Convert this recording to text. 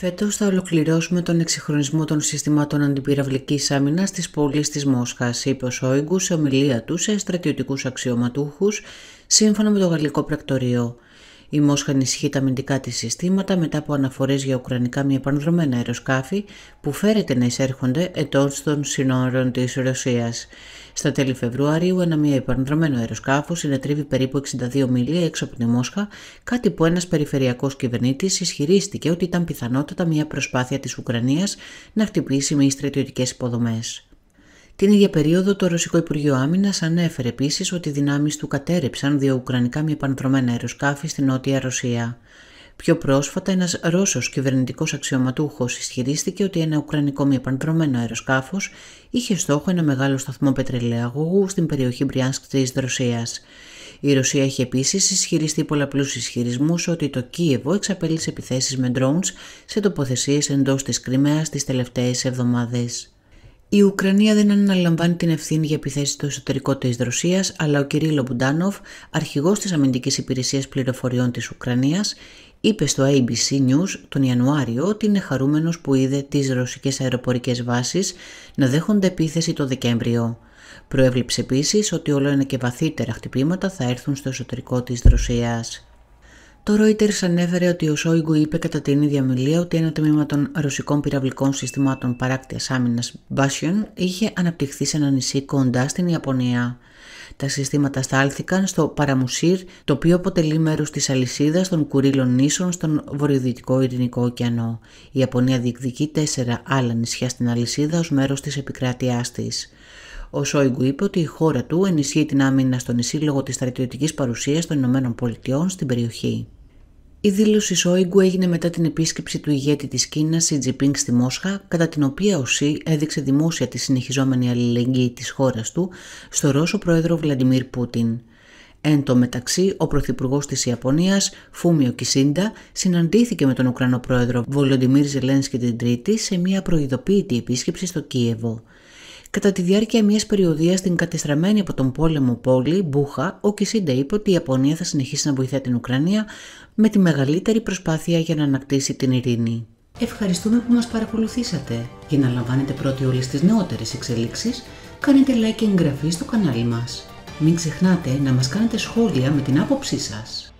Φέτος θα ολοκληρώσουμε τον εξυγχρονισμό των συστημάτων αντιπυραυλικής άμυνας της πόλης της Μόσχας, είπε ο Σόιγκου σε ομιλία του σε στρατιωτικούς αξιωματούχους σύμφωνα με το γαλλικό πρακτορείο. Η Μόσχα ενισχύει τα αμυντικά της συστήματα μετά από αναφορές για ουκρανικά μη επανδρομένα αεροσκάφη που φέρεται να εισέρχονται ετό των συνόρων της Ρωσίας. Στα τέλη Φεβρουαρίου, ένα μη επανδρομένο αεροσκάφο συνετρίβει περίπου 62 μίλια έξω από τη Μόσχα, κάτι που ένας περιφερειακός κυβερνήτης ισχυρίστηκε ότι ήταν πιθανότατα μια προσπάθεια της Ουκρανίας να χτυπήσει μη στρατιωτικές υποδομές. Την ίδια περίοδο, το Ρωσικό Υπουργείο Άμυνας ανέφερε επίσης ότι οι δυνάμεις του κατέρεψαν δύο ουκρανικά μη επανδρομένα αεροσκάφη στη Νότια Ρωσία. Πιο πρόσφατα, ένας Ρώσος κυβερνητικός αξιωματούχος ισχυρίστηκε ότι ένα Ουκρανικό μη επανδρομένο αεροσκάφος είχε στόχο ένα μεγάλο σταθμό πετρελαίου στην περιοχή Μπριάνσκ της Ρωσίας. Η Ρωσία έχει επίσης ισχυριστεί πολλαπλούς ισχυρισμούς ότι το Κίεβο εξαπέλυσε επιθέσεις με drones σε τοποθεσίες εντός της Κρυμαίας τις τελευταίες εβδομάδες. Η Ουκρανία δεν αναλαμβάνει την ευθύνη για επιθέσεις στο εσωτερικό της Ρωσίας, αλλά ο κ. Μπουντάνοφ, αρχηγός της Αμυντικής Υπηρεσίας Πληροφοριών της Ουκρανίας, είπε στο ABC News τον Ιανουάριο ότι είναι χαρούμενος που είδε τις ρωσικές αεροπορικές βάσεις να δέχονται επίθεση το Δεκέμβριο. Προέβλεψε επίσης ότι όλο ένα και βαθύτερα χτυπήματα θα έρθουν στο εσωτερικό της Ρωσίας. Το Reuters ανέφερε ότι ο Σόιγκου είπε κατά την ίδια μιλία ότι ένα τμήμα των ρωσικών πυραυλικών συστημάτων παράκτειας άμυνας Μπάσιον είχε αναπτυχθεί σε ένα νησί κοντά στην Ιαπωνία. Τα συστήματα στάλθηκαν στο Παραμουσίρ, το οποίο αποτελεί μέρος της αλυσίδας των Κουρίλων νήσων στον βορειοδυτικό Ειρηνικό ωκεανό. Η Ιαπωνία διεκδικεί τέσσερα άλλα νησιά στην αλυσίδα ως μέρος της επικράτειάς της. Ο Σόιγκου είπε ότι η χώρα του ενισχύει την άμυνα στο νησί λόγω της στρατιωτικής παρουσίας των ΗΠΑ στην περιοχή. Η δήλωση Σόιγκου έγινε μετά την επίσκεψη του ηγέτη της Κίνας Σι Τζιπίνγκ στη Μόσχα, κατά την οποία ο Σι έδειξε δημόσια τη συνεχιζόμενη αλληλεγγύη της χώρας του στο Ρώσο πρόεδρο Βλαντιμίρ Πούτιν. Εν τω μεταξύ, ο Πρωθυπουργός της Ιαπωνίας, Φούμιο Κισίντα, συναντήθηκε με τον Ουκρανό Πρόεδρο Βολοντιμίρ Ζελένσκι την Τρίτη σε μια προειδοποίητη επίσκεψη στο Κίεβο. Κατά τη διάρκεια μιας περιοδίας στην κατεστραμμένη από τον πόλεμο πόλη, Μπούχα, ο Κισίντα είπε ότι η Ιαπωνία θα συνεχίσει να βοηθά την Ουκρανία με τη μεγαλύτερη προσπάθεια για να ανακτήσει την ειρήνη. Ευχαριστούμε που μας παρακολουθήσατε. Για να λαμβάνετε πρώτοι όλες τις νεότερες εξελίξεις, κάνετε like και εγγραφή στο κανάλι μας. Μην ξεχνάτε να μας κάνετε σχόλια με την άποψή σας.